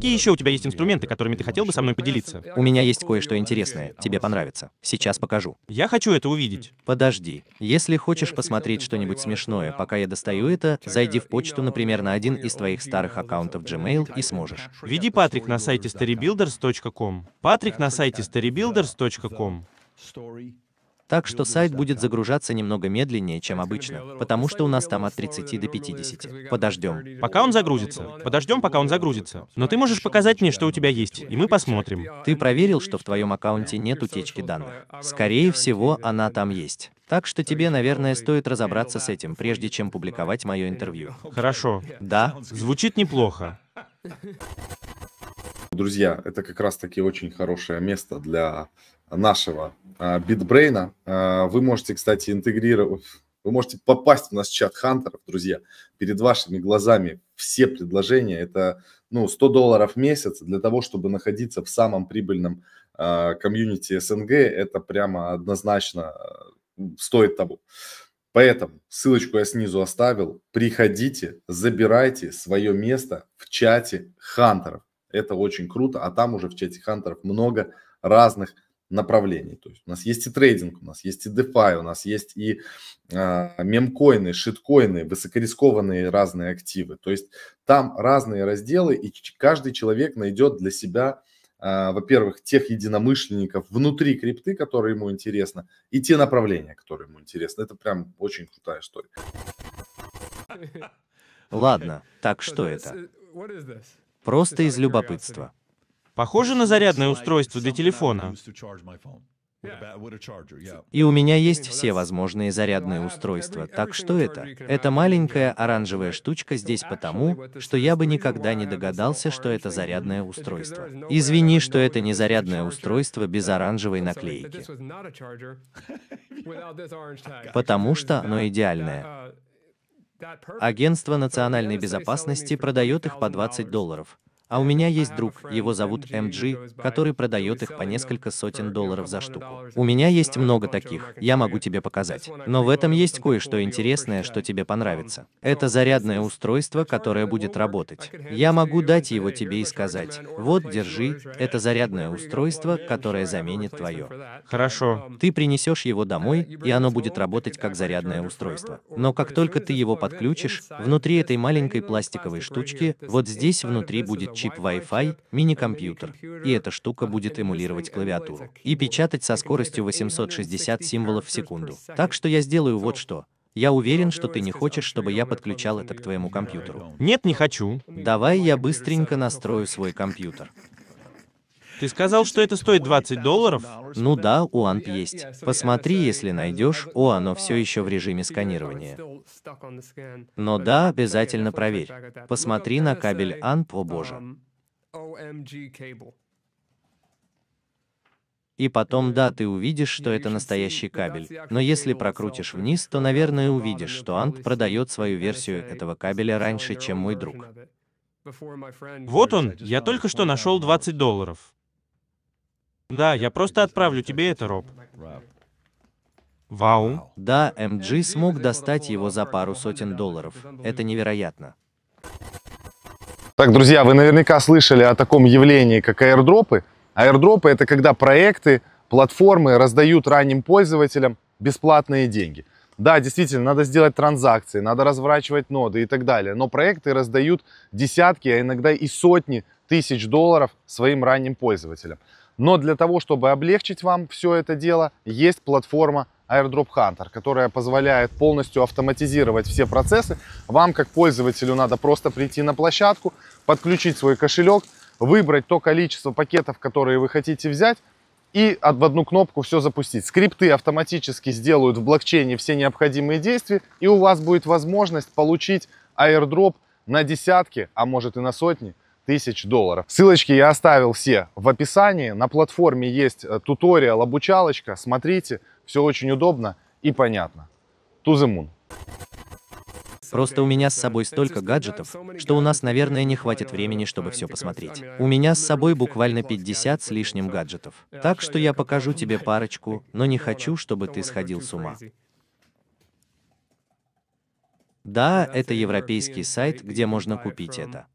Какие еще у тебя есть инструменты, которыми ты хотел бы со мной поделиться? У меня есть кое-что интересное. Тебе понравится. Сейчас покажу. Я хочу это увидеть. Подожди. Если хочешь посмотреть что-нибудь смешное, пока я достаю это, зайди в почту, например, на один из твоих старых аккаунтов Gmail и сможешь. Веди Патрик на сайте storybuilders.com. Патрик на сайте storybuilders.com. Так что сайт будет загружаться немного медленнее, чем обычно, потому что у нас там от 30 до 50. Подождем. Пока он загрузится. Подождем, пока он загрузится. Но ты можешь показать мне, что у тебя есть, и мы посмотрим. Ты проверил, что в твоем аккаунте нет утечки данных? Скорее всего, она там есть. Так что тебе, наверное, стоит разобраться с этим, прежде чем публиковать мое интервью. Хорошо. Да. Звучит неплохо. Друзья, это как раз-таки очень хорошее место для нашего битбрейна. А, вы можете, кстати, интегрировать, вы можете попасть в наш чат хантеров, друзья, перед вашими глазами все предложения. Это ну, 100 долларов в месяц для того, чтобы находиться в самом прибыльном а, комьюнити СНГ. Это прямо однозначно а, стоит того. Поэтому ссылочку я снизу оставил. Приходите, забирайте свое место в чате хантеров. Это очень круто, а там уже в чате хантеров много разных направлений. То есть у нас есть и трейдинг, у нас есть и DeFi, у нас есть и э, мемкоины, шиткоины, высокорискованные разные активы. То есть там разные разделы, и каждый человек найдет для себя, э, во-первых, тех единомышленников внутри крипты, которые ему интересны, и те направления, которые ему интересны. Это прям очень крутая история. Ладно, так что это? Просто из любопытства. Похоже на зарядное устройство для телефона. И у меня есть все возможные зарядные устройства, так что это? Это маленькая оранжевая штучка здесь потому, что я бы никогда не догадался, что это зарядное устройство. Извини, что это не зарядное устройство без оранжевой наклейки. Потому что оно идеальное. Агентство национальной безопасности продает их по 20 долларов. А у меня есть друг, его зовут MG, который продает их по несколько сотен долларов за штуку. У меня есть много таких, я могу тебе показать. Но в этом есть кое-что интересное, что тебе понравится. Это зарядное устройство, которое будет работать. Я могу дать его тебе и сказать, вот, держи, это зарядное устройство, которое заменит твое. Хорошо. Ты принесешь его домой, и оно будет работать как зарядное устройство. Но как только ты его подключишь, внутри этой маленькой пластиковой штучки, вот здесь внутри будет чип Wi-Fi, мини-компьютер, и эта штука будет эмулировать клавиатуру и печатать со скоростью 860 символов в секунду. Так что я сделаю вот что. Я уверен, что ты не хочешь, чтобы я подключал это к твоему компьютеру. Нет, не хочу. Давай я быстренько настрою свой компьютер. Ты сказал, что это стоит 20 долларов? Ну да, Уанп есть. Посмотри, если найдешь, о, оно все еще в режиме сканирования. Но да, обязательно проверь. Посмотри на кабель ант, о боже. И потом, да, ты увидишь, что это настоящий кабель. Но если прокрутишь вниз, то, наверное, увидишь, что Ант продает свою версию этого кабеля раньше, чем мой друг. Вот он, я только что нашел 20 долларов. Да, я просто отправлю тебе это, Роб. Вау. Да, МГ смог достать его за пару сотен долларов. Это невероятно. Так, друзья, вы наверняка слышали о таком явлении, как аирдропы. Аирдропы — это когда проекты, платформы раздают ранним пользователям бесплатные деньги. Да, действительно, надо сделать транзакции, надо разворачивать ноды и так далее. Но проекты раздают десятки, а иногда и сотни тысяч долларов своим ранним пользователям. Но для того, чтобы облегчить вам все это дело, есть платформа Airdrop Hunter, которая позволяет полностью автоматизировать все процессы. Вам, как пользователю, надо просто прийти на площадку, подключить свой кошелек, выбрать то количество пакетов, которые вы хотите взять, и в одну кнопку все запустить. Скрипты автоматически сделают в блокчейне все необходимые действия, и у вас будет возможность получить airdrop на десятки, а может и на сотни тысяч долларов. Ссылочки я оставил все в описании. На платформе есть э, туториал, обучалочка. Смотрите, все очень удобно и понятно. Тузымун. Просто у меня с собой столько гаджетов, что у нас, наверное, не хватит времени, чтобы все посмотреть. У меня с собой буквально 50 с лишним гаджетов. Так что я покажу тебе парочку, но не хочу, чтобы ты сходил с ума. Да, это европейский сайт, где можно купить это.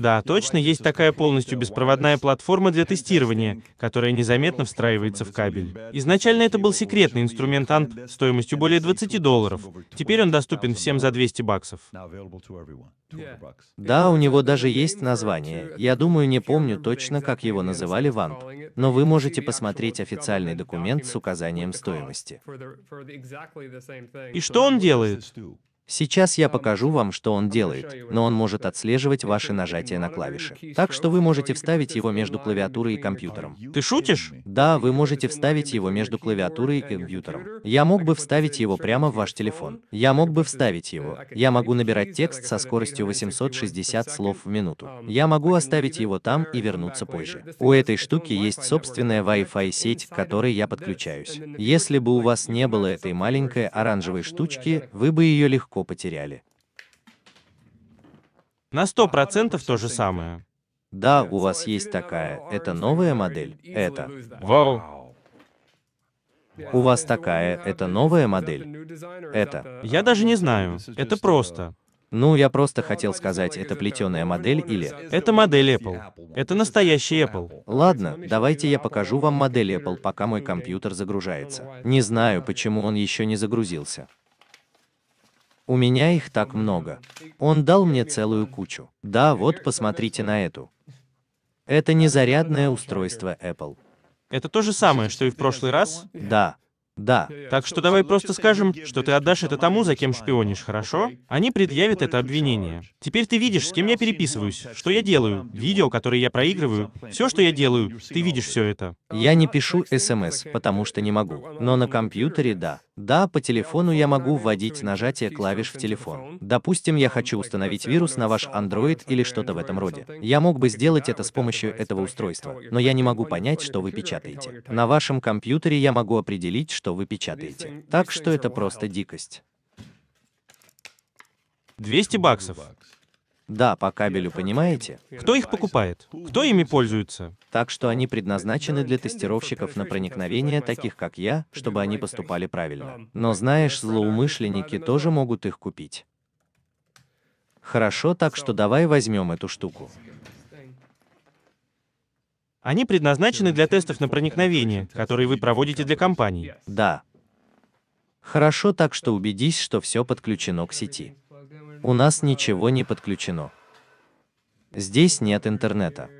Да, точно есть такая полностью беспроводная платформа для тестирования, которая незаметно встраивается в кабель. Изначально это был секретный инструмент ANT стоимостью более 20 долларов. Теперь он доступен всем за 200 баксов. Да, у него даже есть название. Я думаю, не помню точно, как его называли в ANT. Но вы можете посмотреть официальный документ с указанием стоимости. И что он делает? Сейчас я покажу вам, что он делает, но он может отслеживать ваши нажатия на клавиши. Так что вы можете вставить его между клавиатурой и компьютером. Ты шутишь? Да, вы можете вставить его между клавиатурой и компьютером. Я мог бы вставить его прямо в ваш телефон. Я мог бы вставить его. Я могу набирать текст со скоростью 860 слов в минуту. Я могу оставить его там э, и вернуться позже. У этой штуки есть собственная Wi-Fi сеть, к которой я подключаюсь. Если бы у вас не было этой маленькой оранжевой штучки, вы бы ее легко легко потеряли. На 100% то же самое. Да, у вас есть такая. Это новая модель. Это. Вау. У вас такая. Это новая модель. Это. Я даже не знаю. Это просто. Ну, я просто хотел сказать, это плетеная модель или... Это модель Apple. Это настоящий Apple. Ладно, давайте я покажу вам модель Apple, пока мой компьютер загружается. Не знаю, почему он еще не загрузился. У меня их так много. Он дал мне целую кучу. Да, вот посмотрите на эту. Это не зарядное устройство Apple. Это то же самое, что и в прошлый раз? Да. Да. Так что давай просто скажем, что ты отдашь это тому, за кем шпионишь, хорошо? Они предъявят это обвинение. Теперь ты видишь, с кем я переписываюсь, что я делаю, видео, которые я проигрываю, все, что я делаю, ты видишь все это. Я не пишу смс, потому что не могу. Но на компьютере да. Да, по телефону я могу вводить нажатие клавиш в телефон. Допустим, я хочу установить вирус на ваш Android или что-то в этом роде. Я мог бы сделать это с помощью этого устройства, но я не могу понять, что вы печатаете. На вашем компьютере я могу определить, что вы печатаете. Так что это просто дикость. 200 баксов. Да, по кабелю, понимаете? Кто их покупает? Кто ими пользуется? Так что они предназначены для тестировщиков на проникновение, таких как я, чтобы они поступали правильно. Но знаешь, злоумышленники тоже могут их купить. Хорошо, так что давай возьмем эту штуку. Они предназначены для тестов на проникновение, которые вы проводите для компании. Да. Хорошо, так что убедись, что все подключено к сети. У нас ничего не подключено. Здесь нет интернета.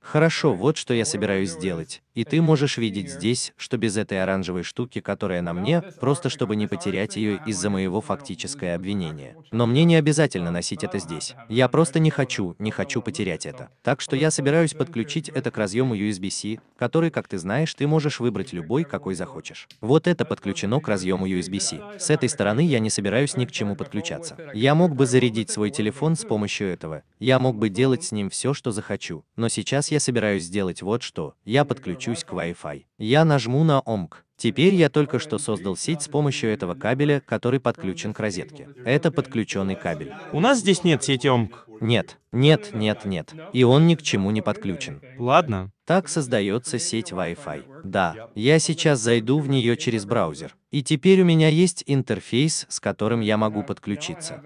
Хорошо, вот что я собираюсь сделать. И ты можешь видеть здесь, что без этой оранжевой штуки, которая на мне, просто чтобы не потерять ее из-за моего фактическое обвинения. Но мне не обязательно носить это здесь. Я просто не хочу, не хочу потерять это. Так что я собираюсь подключить это к разъему USB-C, который, как ты знаешь, ты можешь выбрать любой, какой захочешь. Вот это подключено к разъему USB-C. С этой стороны я не собираюсь ни к чему подключаться. Я мог бы зарядить свой телефон с помощью этого. Я мог бы делать с ним все, что захочу. Но сейчас я собираюсь сделать вот что. Я подключу подключусь к Wi-Fi. Я нажму на ОМК. Теперь я только что создал сеть с помощью этого кабеля, который подключен к розетке. Это подключенный кабель. У нас здесь нет сети ОМК. Нет, нет, нет, нет. И он ни к чему не подключен. Ладно. Так создается сеть Wi-Fi. Да, я сейчас зайду в нее через браузер. И теперь у меня есть интерфейс, с которым я могу подключиться.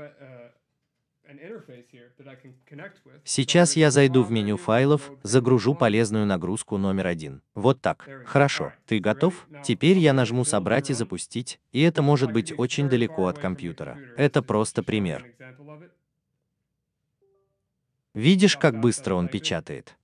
Сейчас я зайду в меню файлов, загружу полезную нагрузку номер один. Вот так. Хорошо. Ты готов? Теперь я нажму «Собрать» и «Запустить», и это может быть очень далеко от компьютера. Это просто пример. Видишь, как быстро он печатает?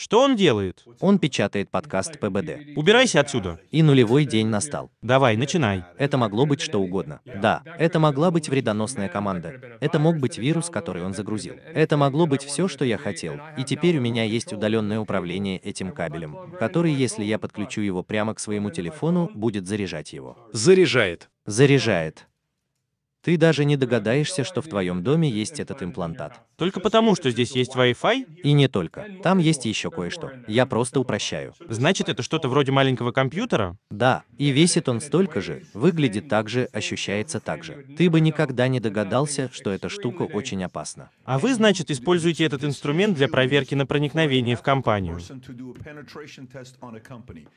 Что он делает? Он печатает подкаст ПБД. Убирайся отсюда. И нулевой день настал. Давай, начинай. Это могло быть что угодно. Да, это могла быть вредоносная команда. Это мог быть вирус, который он загрузил. Это могло быть все, что я хотел. И теперь у меня есть удаленное управление этим кабелем, который, если я подключу его прямо к своему телефону, будет заряжать его. Заряжает. Заряжает. Ты даже не догадаешься, что в твоем доме есть этот имплантат. Только потому, что здесь есть Wi-Fi? И не только. Там есть еще кое-что. Я просто упрощаю. Значит, это что-то вроде маленького компьютера? Да. И весит он столько же, выглядит так же, ощущается так же. Ты бы никогда не догадался, что эта штука очень опасна. А вы, значит, используете этот инструмент для проверки на проникновение в компанию?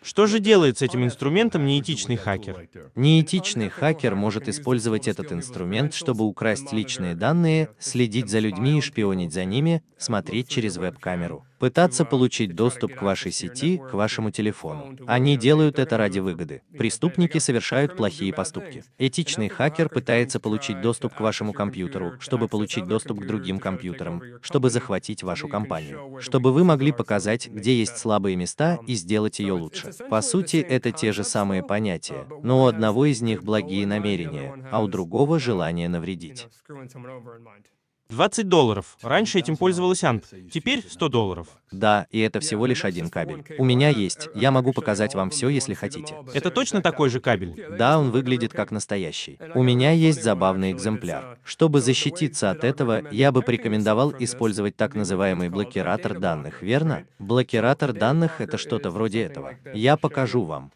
Что же делает с этим инструментом неэтичный хакер? Неэтичный хакер может использовать этот инструмент, чтобы украсть личные данные, следить за людьми и шпионить за ними, смотреть через веб-камеру, пытаться получить доступ к вашей сети, к вашему телефону. Они делают это ради выгоды. Преступники совершают плохие поступки. Этичный хакер пытается получить доступ к вашему компьютеру, чтобы получить доступ к другим компьютерам, чтобы захватить вашу компанию, чтобы вы могли показать, где есть слабые места и сделать ее лучше. По сути, это те же самые понятия, но у одного из них благие намерения, а у другого желание навредить. 20 долларов. Раньше этим пользовалась Ант. Теперь 100 долларов. Да, и это всего лишь один кабель. У меня есть. Я могу показать вам все, если хотите. Это точно такой же кабель? Да, он выглядит как настоящий. У меня есть забавный экземпляр. Чтобы защититься от этого, я бы порекомендовал использовать так называемый блокиратор данных, верно? Блокиратор данных — это что-то вроде этого. Я покажу вам.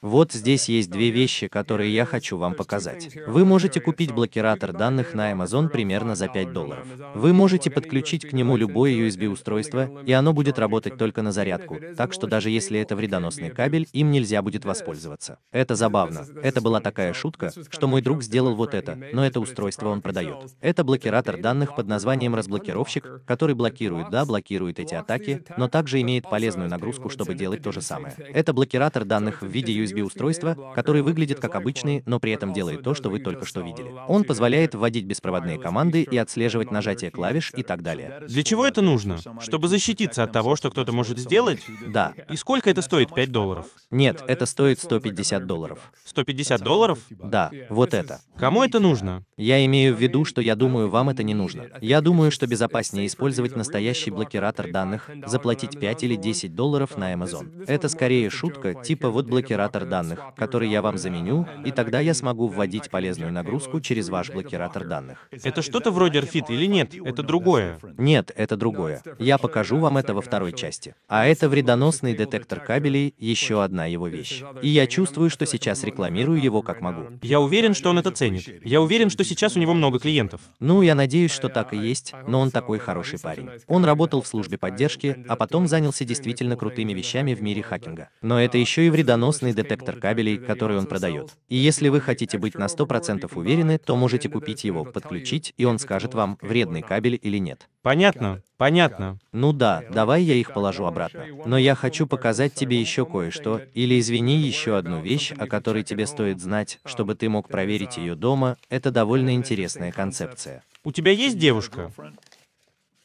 Вот здесь есть две вещи, которые я хочу вам показать. Вы можете купить блокиратор данных на Amazon примерно за 5 долларов. Вы можете подключить к нему любое USB-устройство, и оно будет работать только на зарядку, так что даже если это вредоносный кабель, им нельзя будет воспользоваться. Это забавно. Это была такая шутка, что мой друг сделал вот это, но это устройство он продает. Это блокиратор данных под названием разблокировщик, который блокирует, да, блокирует эти атаки, но также имеет полезную нагрузку, чтобы делать то же самое. Это блокиратор данных в виде USB usb устройства, который выглядит как обычный, но при этом делает то, что вы только что видели. Он позволяет вводить беспроводные команды и отслеживать нажатие клавиш и так далее. Для чего это нужно? Чтобы защититься от того, что кто-то может сделать? Да. И сколько это стоит? 5 долларов? Нет, это стоит 150 долларов. 150 долларов? Да, вот это. Кому это нужно? Я имею в виду, что я думаю, вам это не нужно. Я думаю, что безопаснее использовать настоящий блокиратор данных, заплатить 5 или 10 долларов на Amazon. Это скорее шутка, типа вот блокиратор блокиратор данных, который я вам заменю, и тогда я смогу вводить полезную нагрузку через ваш блокиратор данных. Это что-то вроде RFID или нет? Это другое? Нет, это другое. Я покажу вам это во второй части. А это вредоносный детектор кабелей, еще одна его вещь. И я чувствую, что сейчас рекламирую его как могу. Я уверен, что он это ценит. Я уверен, что сейчас у него много клиентов. Ну, я надеюсь, что так и есть, но он такой хороший парень. Он работал в службе поддержки, а потом занялся действительно крутыми вещами в мире хакинга. Но это еще и вредоносный детектор детектор кабелей, который он продает. И если вы хотите быть на 100% уверены, то можете купить его, подключить, и он скажет вам, вредный кабель или нет. Понятно, понятно. Ну да, давай я их положу обратно. Но я хочу показать тебе еще кое-что, или извини, еще одну вещь, о которой тебе стоит знать, чтобы ты мог проверить ее дома, это довольно интересная концепция. У тебя есть девушка?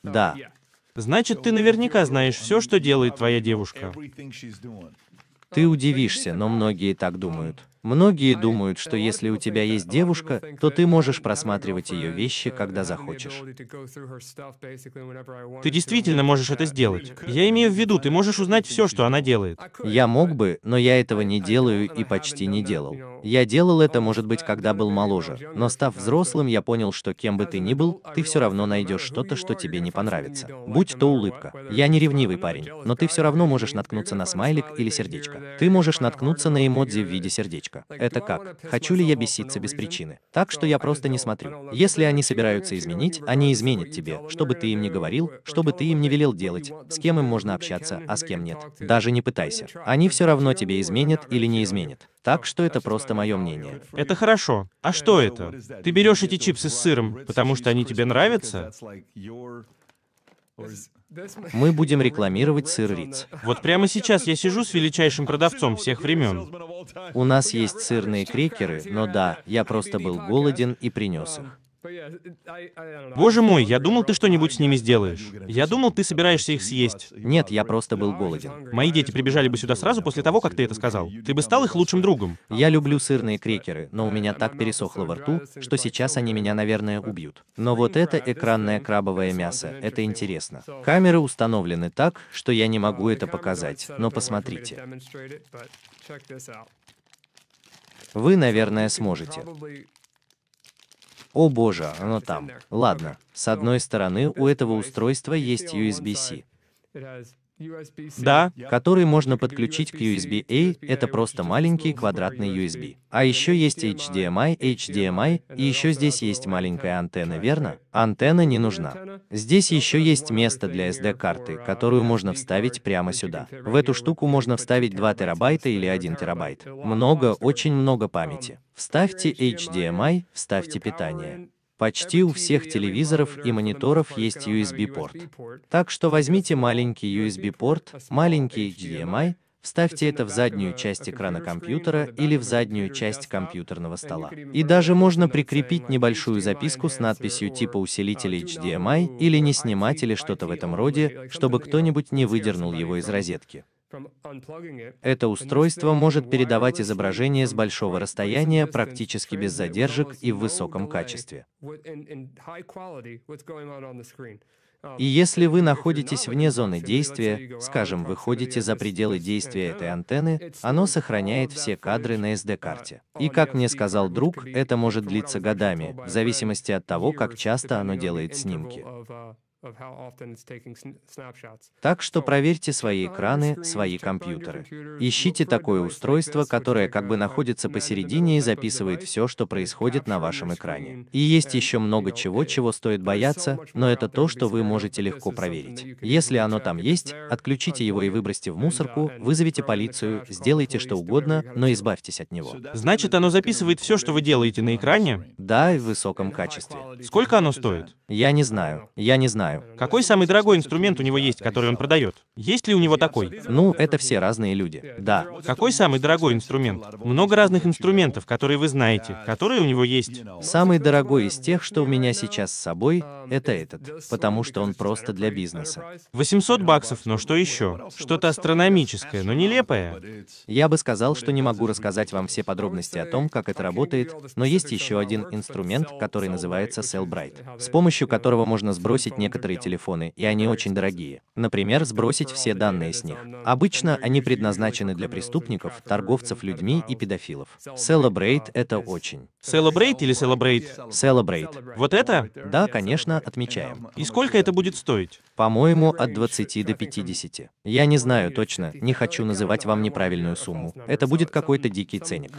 Да. Значит, ты наверняка знаешь все, что делает твоя девушка. Ты удивишься, но многие так думают. Многие думают, что если у тебя есть девушка, то ты можешь просматривать ее вещи, когда захочешь. Ты действительно можешь это сделать. Я имею в виду, ты можешь узнать все, что она делает. Я мог бы, но я этого не делаю и почти не делал. Я делал это, может быть, когда был моложе, но став взрослым, я понял, что кем бы ты ни был, ты все равно найдешь что-то, что тебе не понравится. Будь то улыбка. Я не ревнивый парень, но ты все равно можешь наткнуться на смайлик или сердечко. Ты можешь наткнуться на эмодзи в виде сердечка точка. Это как? Хочу ли я беситься без причины? Так что я а просто не смотрю. Если они собираются изменить, они изменят тебе, что бы ты им не говорил, что бы ты им не велел делать, с кем им можно общаться, а с кем нет. Даже не пытайся. Они все равно тебе изменят или не изменят. Так что это просто мое мнение. Это хорошо. А э, что ну, это? Ты берешь эти чипсы с сыром, потому что они тебе нравятся? Мы будем рекламировать сыр Риц. Вот прямо сейчас я сижу с величайшим продавцом всех времен. У нас есть сырные крекеры, но да, я просто был голоден и принес их. Боже мой, я думал, ты что-нибудь с ними сделаешь. Я думал, ты собираешься их съесть. Нет, я просто был голоден. Мои дети прибежали бы сюда сразу после того, как ты это сказал. Ты бы стал их лучшим другом. Я люблю сырные крекеры, но у меня так пересохло во рту, что сейчас они меня, наверное, убьют. Но вот это экранное крабовое мясо, это интересно. Камеры установлены так, что я не могу это показать, но посмотрите. Вы, наверное, сможете. О боже, оно там. Ладно, с одной стороны у этого устройства есть USB-C. Да, который можно подключить к USB-A, это просто маленький квадратный USB. А еще есть HDMI, HDMI, и еще здесь есть маленькая антенна, верно? Антенна не нужна. Здесь еще есть место для SD-карты, которую можно вставить прямо сюда. В эту штуку можно вставить 2 терабайта или 1 терабайт. Много, очень много памяти. Вставьте HDMI, вставьте питание. Почти у всех телевизоров и мониторов есть USB-порт. Так что возьмите маленький USB-порт, маленький HDMI, вставьте это в заднюю часть экрана компьютера или в заднюю часть компьютерного стола. И даже можно прикрепить небольшую записку с надписью типа усилитель HDMI или не снимать или что-то в этом роде, чтобы кто-нибудь не выдернул его из розетки. Это устройство может передавать изображение с большого расстояния практически без задержек и в высоком качестве. Um, и если вы находитесь вне зоны действия, скажем, выходите за пределы действия этой антенны, оно сохраняет все кадры на SD-карте. Uh, и как мне сказал друг, это может длиться годами, в зависимости от того, как часто оно делает снимки. Так что проверьте свои экраны, свои компьютеры. Ищите такое устройство, которое как бы находится посередине и записывает все, что происходит на вашем экране. И есть еще много чего, чего стоит бояться, но это то, что вы можете легко проверить. Если оно там есть, отключите его и выбросьте в мусорку, uh, вызовите полицию, сделайте что угодно, но избавьтесь от него. Значит, оно записывает все, что вы делаете на экране? Да, и в высоком качестве. Сколько оно стоит? Я не знаю. Я не знаю знаю. Какой самый дорогой инструмент у него есть, который он продает? Есть ли у него такой? Ну, это все разные люди, да. Какой самый дорогой инструмент? Много разных инструментов, которые вы знаете, которые у него есть. Самый дорогой из тех, что у меня сейчас с собой, это этот, потому что он просто для бизнеса. 800 баксов, но что еще? Что-то астрономическое, но нелепое. Я бы сказал, что не могу рассказать вам все подробности о том, как это работает, но есть еще один инструмент, который называется Sellbright, с помощью которого можно сбросить некоторые некоторые телефоны, и они очень дорогие. Например, сбросить все данные с них. Обычно они предназначены для преступников, торговцев людьми и педофилов. Celebrate — это очень. Celebrate или Celebrate? Celebrate. Вот это? Да, конечно, отмечаем. И сколько это будет стоить? По-моему, от 20 до 50. Я не знаю точно, не хочу называть вам неправильную сумму. Это будет какой-то дикий ценник.